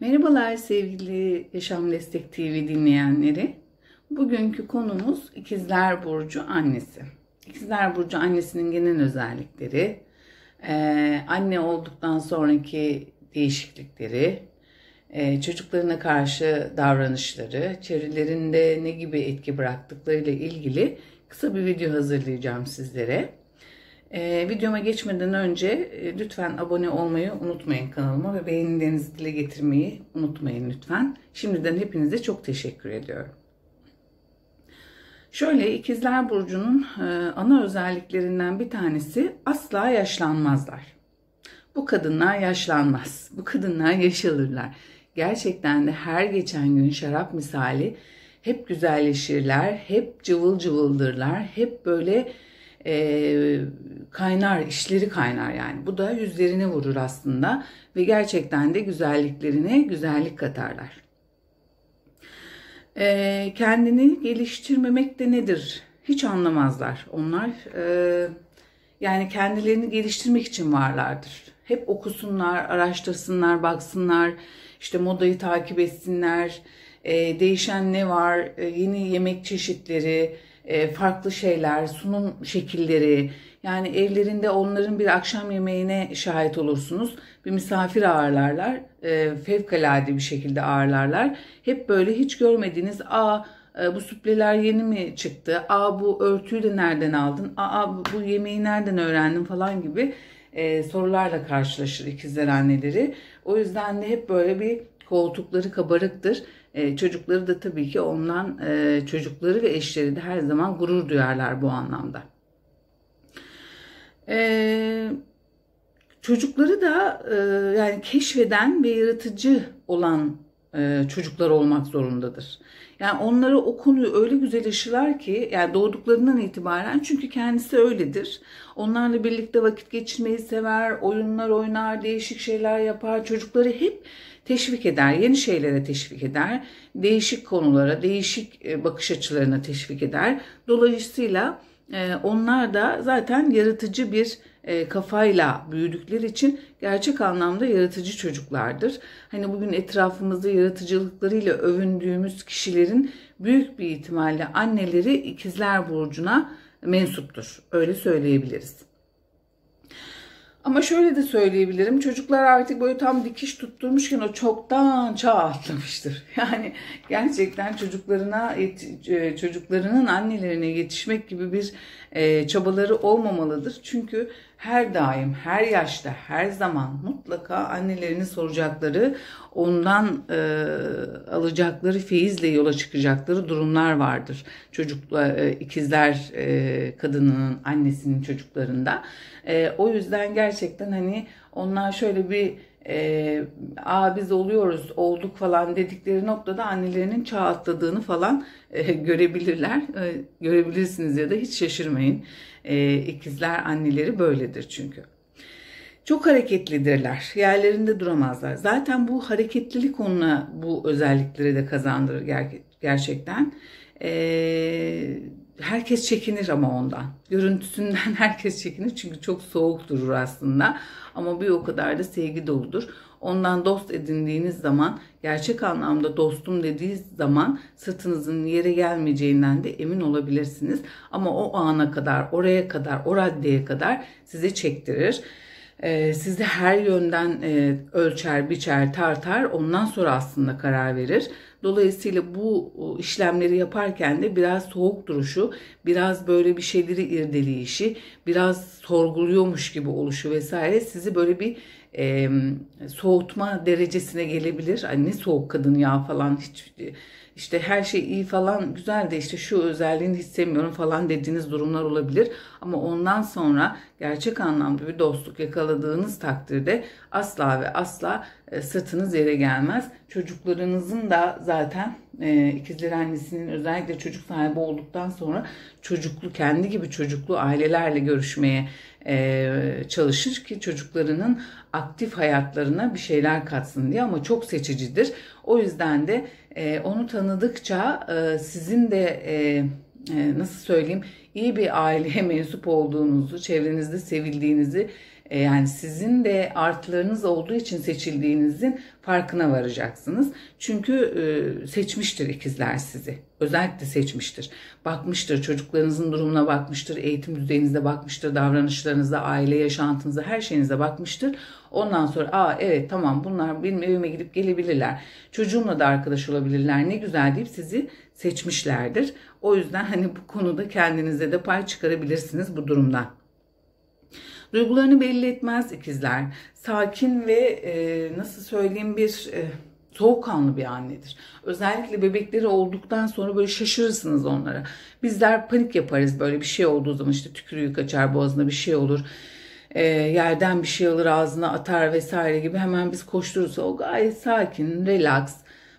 Merhabalar sevgili Yaşam Destek TV dinleyenleri. Bugünkü konumuz İkizler Burcu annesi. İkizler Burcu annesinin genel özellikleri, e, anne olduktan sonraki değişiklikleri, e, çocuklarına karşı davranışları, çevrelerinde ne gibi etki bıraktıklarıyla ilgili kısa bir video hazırlayacağım sizlere. E, videoma geçmeden önce e, lütfen abone olmayı unutmayın kanalıma ve beğenilerinizi dile getirmeyi unutmayın lütfen. Şimdiden hepinize çok teşekkür ediyorum. Şöyle ikizler burcunun e, ana özelliklerinden bir tanesi asla yaşlanmazlar. Bu kadınlar yaşlanmaz. Bu kadınlar yaşalırlar. Gerçekten de her geçen gün şarap misali hep güzelleşirler, hep cıvıl cıvıldırlar, hep böyle ee, kaynar, işleri kaynar yani. Bu da yüzlerini vurur aslında ve gerçekten de güzelliklerine güzellik katarlar. Ee, kendini geliştirmemek de nedir? Hiç anlamazlar. Onlar e, yani kendilerini geliştirmek için varlardır. Hep okusunlar, araştırsınlar, baksınlar, işte modayı takip etsinler, e, değişen ne var, e, yeni yemek çeşitleri, e, farklı şeyler, sunum şekilleri. Yani evlerinde onların bir akşam yemeğine şahit olursunuz. Bir misafir ağırlarlar, e, fevkalade bir şekilde ağırlarlar. Hep böyle hiç görmediğiniz, aa e, bu süpleler yeni mi çıktı? Aa bu örtüyü de nereden aldın? Aa bu yemeği nereden öğrendin falan gibi sorularla karşılaşır ikizler anneleri. O yüzden de hep böyle bir koltukları kabarıktır. E, çocukları da tabii ki ondan e, çocukları ve eşleri de her zaman gurur duyarlar bu anlamda. E, çocukları da yani keşfeden ve yaratıcı olan e, çocuklar olmak zorundadır. Yani onlara o konuyu öyle güzel aşılar ki yani doğduklarından itibaren çünkü kendisi öyledir. Onlarla birlikte vakit geçirmeyi sever, oyunlar oynar, değişik şeyler yapar. Çocukları hep teşvik eder, yeni şeylere teşvik eder. Değişik konulara, değişik e, bakış açılarına teşvik eder. Dolayısıyla e, onlar da zaten yaratıcı bir e, kafayla büyüdükleri için gerçek anlamda yaratıcı çocuklardır. Hani bugün etrafımızda yaratıcılıklarıyla övündüğümüz kişilerin büyük bir ihtimalle anneleri ikizler burcuna mensuptur. Öyle söyleyebiliriz. Ama şöyle de söyleyebilirim. Çocuklar artık böyle tam dikiş tutturmuşken o çoktan çağ atlamıştır. Yani gerçekten çocuklarına e, çocuklarının annelerine yetişmek gibi bir e, çabaları olmamalıdır. Çünkü her daim, her yaşta, her zaman mutlaka annelerini soracakları, ondan e, alacakları feyizle yola çıkacakları durumlar vardır. Çocukla e, ikizler e, kadının, annesinin çocuklarında. E, o yüzden gerçekten hani onlar şöyle bir e, aa biz oluyoruz olduk falan dedikleri noktada annelerinin çağ atladığını falan e, görebilirler. E, görebilirsiniz ya da hiç şaşırmayın. E, ikizler anneleri böyledir çünkü. Çok hareketlidirler. Yerlerinde duramazlar. Zaten bu hareketlilik onunla bu özellikleri de kazandırır ger gerçekten. Eee herkes çekinir ama ondan. Görüntüsünden herkes çekinir çünkü çok soğuk durur aslında. Ama bir o kadar da sevgi doludur. Ondan dost edindiğiniz zaman, gerçek anlamda dostum dediğiniz zaman sırtınızın yere gelmeyeceğinden de emin olabilirsiniz. Ama o ana kadar, oraya kadar, o raddeye kadar sizi çektirir e, ee, sizi her yönden e, ölçer, biçer, tartar. Ondan sonra aslında karar verir. Dolayısıyla bu işlemleri yaparken de biraz soğuk duruşu, biraz böyle bir şeyleri irdeleyişi, biraz sorguluyormuş gibi oluşu vesaire sizi böyle bir e, soğutma derecesine gelebilir. Hani ne soğuk kadın ya falan hiç e, işte her şey iyi falan güzel de işte şu özelliğini istemiyorum falan dediğiniz durumlar olabilir. Ama ondan sonra gerçek anlamda bir dostluk yakaladığınız takdirde asla ve asla e, sırtınız yere gelmez. Çocuklarınızın da zaten e, ikizler annesinin özellikle çocuk sahibi olduktan sonra çocuklu kendi gibi çocuklu ailelerle görüşmeye e, çalışır ki çocuklarının aktif hayatlarına bir şeyler katsın diye ama çok seçicidir. O yüzden de e, onu tanıdıkça e, sizin de e, e nasıl söyleyeyim iyi bir aileye mensup olduğunuzu, çevrenizde sevildiğinizi e, yani sizin de artılarınız olduğu için seçildiğinizin farkına varacaksınız. Çünkü e, seçmiştir ikizler sizi. Özellikle seçmiştir. Bakmıştır, çocuklarınızın durumuna bakmıştır, eğitim düzeyinize bakmıştır, davranışlarınıza, aile yaşantınıza, her şeyinize bakmıştır. Ondan sonra aa evet tamam bunlar benim evime gidip gelebilirler. Çocuğumla da arkadaş olabilirler. Ne güzel deyip sizi seçmişlerdir. O yüzden hani bu konuda kendinize de pay çıkarabilirsiniz bu durumdan. Duygularını belli etmez ikizler. Sakin ve e, nasıl söyleyeyim bir e, soğukkanlı bir annedir. Özellikle bebekleri olduktan sonra böyle şaşırırsınız onlara. Bizler panik yaparız böyle bir şey olduğu zaman işte tükürüğü kaçar boğazına bir şey olur. E, yerden bir şey alır ağzına atar vesaire gibi hemen biz koşturuz O gayet sakin, relax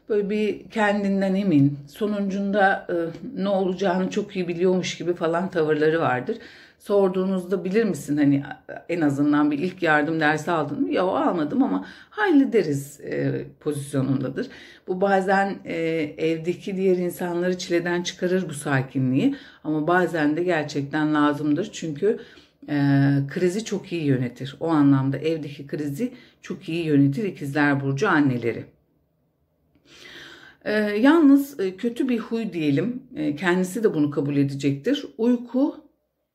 böyle bir kendinden emin, sonuncunda e, ne olacağını çok iyi biliyormuş gibi falan tavırları vardır sorduğunuzda bilir misin hani en azından bir ilk yardım dersi aldın mı? Ya almadım ama hallederiz e, pozisyonundadır. Bu bazen e, evdeki diğer insanları çileden çıkarır bu sakinliği ama bazen de gerçekten lazımdır çünkü e, krizi çok iyi yönetir. O anlamda evdeki krizi çok iyi yönetir ikizler burcu anneleri. E, yalnız e, kötü bir huy diyelim. E, kendisi de bunu kabul edecektir. Uyku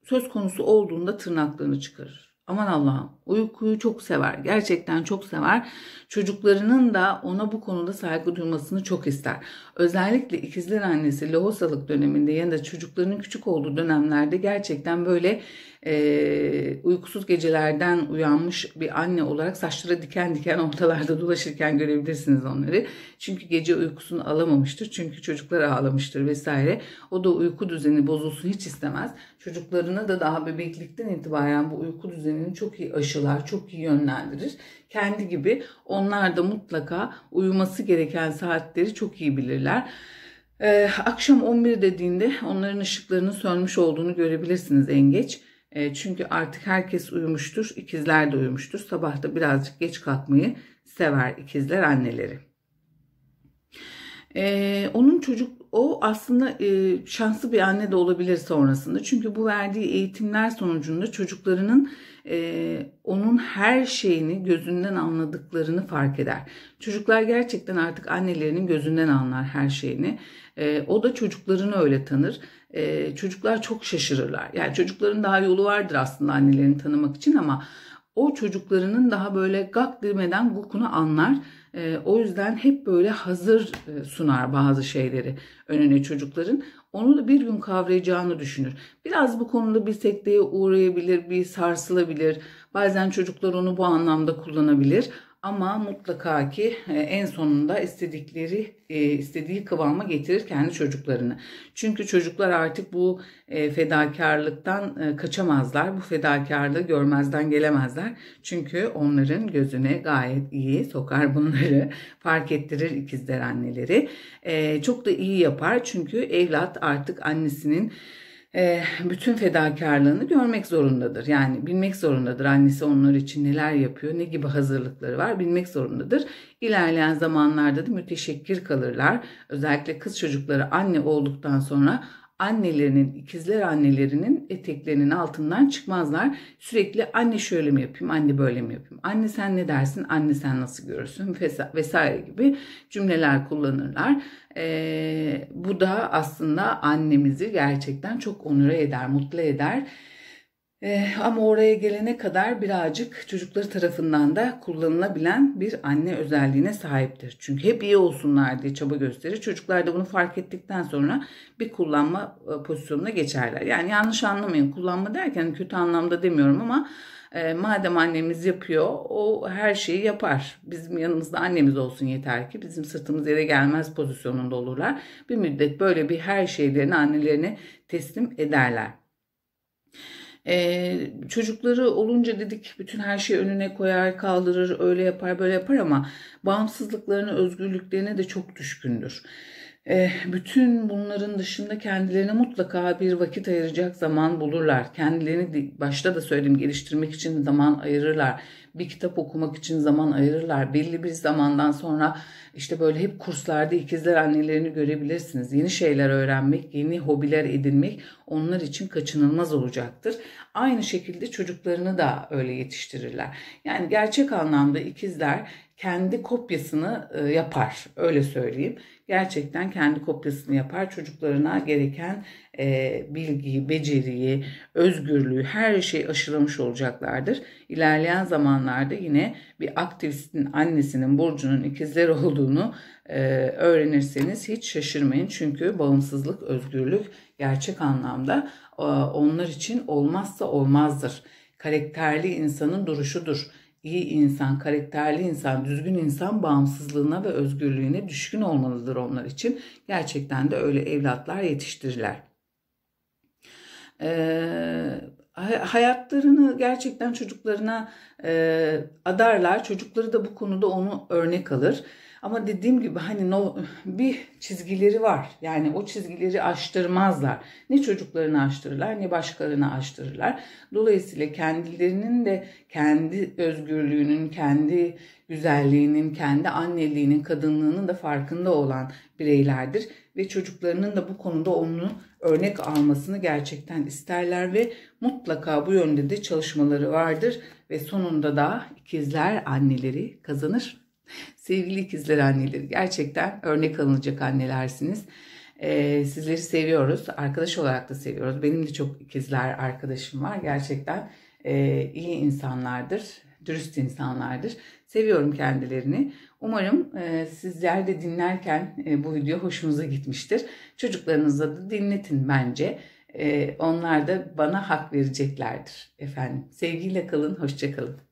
söz konusu olduğunda tırnaklarını çıkarır. Aman Allah'ım uykuyu çok sever. Gerçekten çok sever. Çocuklarının da ona bu konuda saygı duymasını çok ister. Özellikle ikizler annesi lohusalık döneminde ya da çocukların küçük olduğu dönemlerde gerçekten böyle e, uykusuz gecelerden uyanmış bir anne olarak saçları diken diken ortalarda dolaşırken görebilirsiniz onları. Çünkü gece uykusunu alamamıştır. Çünkü çocuklar ağlamıştır vesaire. O da uyku düzeni bozulsun hiç istemez. Çocuklarına da daha bebeklikten itibaren bu uyku düzenini çok iyi aşılar, çok iyi yönlendirir. Kendi gibi onlar da mutlaka uyuması gereken saatleri çok iyi bilir olabilirler. Ee, akşam 11 dediğinde onların ışıklarının sönmüş olduğunu görebilirsiniz en geç. Ee, çünkü artık herkes uyumuştur, ikizler de uyumuştur. Sabah da birazcık geç kalkmayı sever ikizler anneleri. Ee, onun çocuk o aslında e, şanslı bir anne de olabilir sonrasında. Çünkü bu verdiği eğitimler sonucunda çocuklarının e, onun her şeyini gözünden anladıklarını fark eder. Çocuklar gerçekten artık annelerinin gözünden anlar her şeyini. E, o da çocuklarını öyle tanır. çocuklar çok şaşırırlar. Yani çocukların daha yolu vardır aslında annelerini tanımak için ama o çocuklarının daha böyle gak demeden gukunu anlar. E, o yüzden hep böyle hazır e, sunar bazı şeyleri önüne çocukların. Onu da bir gün kavrayacağını düşünür. Biraz bu konuda bir sekteye uğrayabilir, bir sarsılabilir. Bazen çocuklar onu bu anlamda kullanabilir. Ama mutlaka ki e, en sonunda istedikleri e, istediği kıvama getirir kendi çocuklarını. Çünkü çocuklar artık bu e, fedakarlıktan kaçamazlar. Bu fedakarlığı görmezden gelemezler. Çünkü onların gözüne gayet iyi sokar bunları. Fark ettirir ikizler anneleri. Çok da iyi yapar çünkü evlat artık annesinin e, bütün fedakarlığını görmek zorundadır. Yani bilmek zorundadır annesi onlar için neler yapıyor, ne gibi hazırlıkları var bilmek zorundadır. İlerleyen zamanlarda da müteşekkir kalırlar. Özellikle kız çocukları anne olduktan sonra annelerinin, ikizler annelerinin eteklerinin altından çıkmazlar. Sürekli anne şöyle mi yapayım, anne böyle mi yapayım, anne sen ne dersin, anne sen nasıl görürsün vesaire gibi cümleler kullanırlar. Ee, bu da aslında annemizi gerçekten çok onure eder, mutlu eder. E, ama oraya gelene kadar birazcık çocukları tarafından da kullanılabilen bir anne özelliğine sahiptir. Çünkü hep iyi olsunlar diye çaba gösterir. Çocuklar da bunu fark ettikten sonra bir kullanma eh, pozisyonuna geçerler. Yani yanlış anlamayın kullanma derken kötü anlamda demiyorum ama e, madem annemiz yapıyor o her şeyi yapar. Bizim yanımızda annemiz olsun yeter ki bizim sırtımız yere gelmez pozisyonunda olurlar. Bir müddet böyle bir her şeylerini annelerine teslim ederler. E, çocukları olunca dedik bütün her şeyi önüne koyar, kaldırır, öyle yapar, böyle yapar ama bağımsızlıklarını, özgürlüklerine de çok düşkündür. Eh, bütün bunların dışında kendilerine mutlaka bir vakit ayıracak zaman bulurlar. Kendilerini başta da söyledim geliştirmek için zaman ayırırlar. Bir kitap okumak için zaman ayırırlar. Belli bir zamandan sonra işte böyle hep kurslarda ikizler annelerini görebilirsiniz. Yeni şeyler öğrenmek, yeni hobiler edinmek onlar için kaçınılmaz olacaktır. Aynı şekilde çocuklarını da öyle yetiştirirler. Yani gerçek anlamda ikizler kendi kopyasını eh, yapar öyle söyleyeyim gerçekten kendi kopyasını yapar. Çocuklarına gereken e, bilgiyi, beceriyi, özgürlüğü her şeyi aşılamış olacaklardır. İlerleyen zamanlarda yine bir aktivistin annesinin Burcu'nun ikizler olduğunu e, öğrenirseniz hiç şaşırmayın. Çünkü bağımsızlık, özgürlük gerçek anlamda e, onlar için olmazsa olmazdır. Karakterli insanın duruşudur iyi insan, karakterli insan, düzgün insan bağımsızlığına ve özgürlüğüne düşkün olmalıdır onlar için. Gerçekten de öyle evlatlar yetiştirirler. Ee, hayatlarını gerçekten çocuklarına e, adarlar. Çocukları da bu konuda onu örnek alır. Ama dediğim gibi hani no, bir çizgileri var. Yani o çizgileri aştırmazlar. Ne çocuklarını aştırırlar ne başkalarını aştırırlar. Dolayısıyla kendilerinin de kendi özgürlüğünün, kendi güzelliğinin, kendi anneliğinin, kadınlığının da farkında olan bireylerdir. Ve çocuklarının da bu konuda onu örnek almasını gerçekten isterler ve mutlaka bu yönde de çalışmaları vardır. Ve sonunda da ikizler anneleri kazanır. Sevgili ikizler anneleri gerçekten örnek alınacak annelersiniz. Ee, sizleri seviyoruz. Arkadaş olarak da seviyoruz. Benim de çok ikizler arkadaşım var. Gerçekten e, iyi insanlardır. Dürüst insanlardır. Seviyorum kendilerini. Umarım e, sizler de dinlerken e, bu video hoşunuza gitmiştir. Çocuklarınıza da dinletin bence. E, onlar da bana hak vereceklerdir. Efendim sevgiyle kalın, hoşçakalın.